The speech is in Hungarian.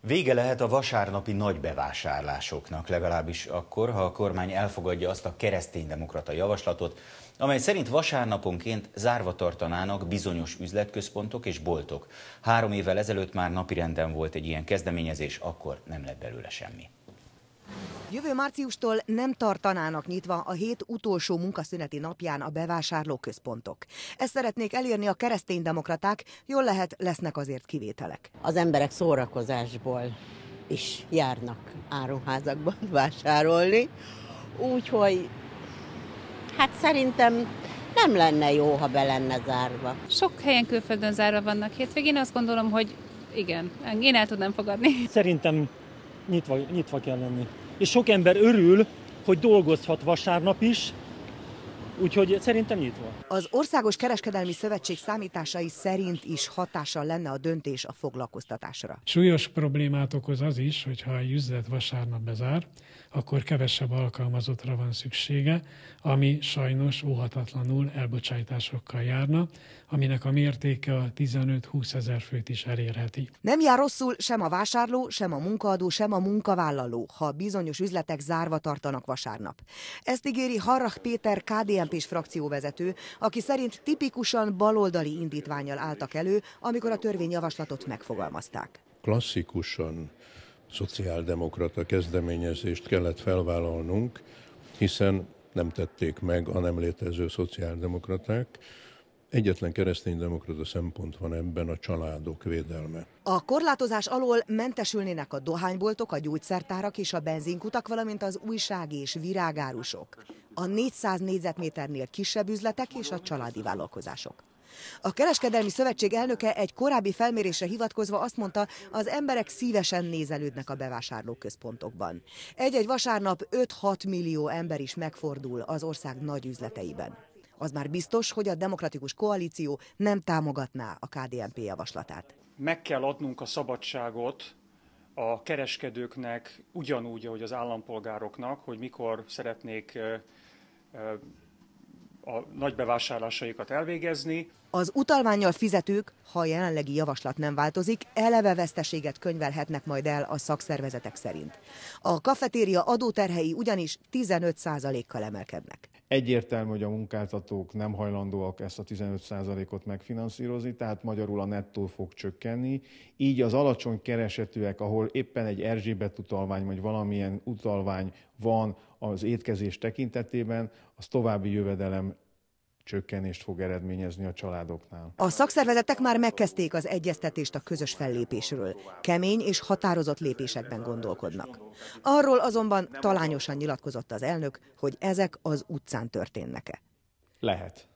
Vége lehet a vasárnapi nagy bevásárlásoknak, legalábbis akkor, ha a kormány elfogadja azt a kereszténydemokrata javaslatot, amely szerint vasárnaponként zárva tartanának bizonyos üzletközpontok és boltok. Három évvel ezelőtt már napirenden volt egy ilyen kezdeményezés, akkor nem lett belőle semmi. Jövő márciustól nem tartanának nyitva a hét utolsó munkaszüneti napján a bevásárlóközpontok. Ezt szeretnék elérni a kereszténydemokraták, jól lehet lesznek azért kivételek. Az emberek szórakozásból is járnak áruházakban vásárolni, úgyhogy hát szerintem nem lenne jó, ha be lenne zárva. Sok helyen külföldön zárva vannak hétvégén, azt gondolom, hogy igen, én el tudnám fogadni. Szerintem nyitva, nyitva kell lenni. És sok ember örül, hogy dolgozhat vasárnap is, Úgyhogy szerintem nyitva. Az Országos Kereskedelmi Szövetség számításai szerint is hatással lenne a döntés a foglalkoztatásra. Súlyos problémát okoz az is, hogyha egy üzlet vasárnap bezár, akkor kevesebb alkalmazottra van szüksége, ami sajnos óhatatlanul elbocsájtásokkal járna, aminek a mértéke a 15-20 ezer főt is elérheti. Nem jár rosszul sem a vásárló, sem a munkaadó, sem a munkavállaló, ha bizonyos üzletek zárva tartanak vasárnap. Ezt ígéri Harrach Péter KDM MSZNP s frakcióvezető, aki szerint tipikusan baloldali indítványjal álltak elő, amikor a törvényjavaslatot megfogalmazták. Klasszikusan szociáldemokrata kezdeményezést kellett felvállalnunk, hiszen nem tették meg a nem létező szociáldemokraták, Egyetlen keresztény demokrata szempont van ebben a családok védelme. A korlátozás alól mentesülnének a dohányboltok, a gyógyszertárak és a benzinkutak, valamint az újság és virágárusok, a 400 négyzetméternél kisebb üzletek és a családi vállalkozások. A kereskedelmi szövetség elnöke egy korábbi felmérésre hivatkozva azt mondta, az emberek szívesen nézelődnek a bevásárlóközpontokban. Egy-egy vasárnap 5-6 millió ember is megfordul az ország nagy üzleteiben az már biztos, hogy a demokratikus koalíció nem támogatná a KDNP javaslatát. Meg kell adnunk a szabadságot a kereskedőknek ugyanúgy, ahogy az állampolgároknak, hogy mikor szeretnék a nagy bevásárlásaikat elvégezni. Az utalványjal fizetők, ha a jelenlegi javaslat nem változik, eleve veszteséget könyvelhetnek majd el a szakszervezetek szerint. A kafetéria adóterhei ugyanis 15%-kal emelkednek. Egyértelmű, hogy a munkáltatók nem hajlandóak ezt a 15%-ot megfinanszírozni, tehát magyarul a nettó fog csökkenni. Így az alacsony keresetűek, ahol éppen egy Erzsébet utalvány vagy valamilyen utalvány van az étkezés tekintetében, az további jövedelem csökkenést fog eredményezni a családoknál. A szakszervezetek már megkezdték az egyeztetést a közös fellépésről. Kemény és határozott lépésekben gondolkodnak. Arról azonban talányosan nyilatkozott az elnök, hogy ezek az utcán történnek-e. Lehet.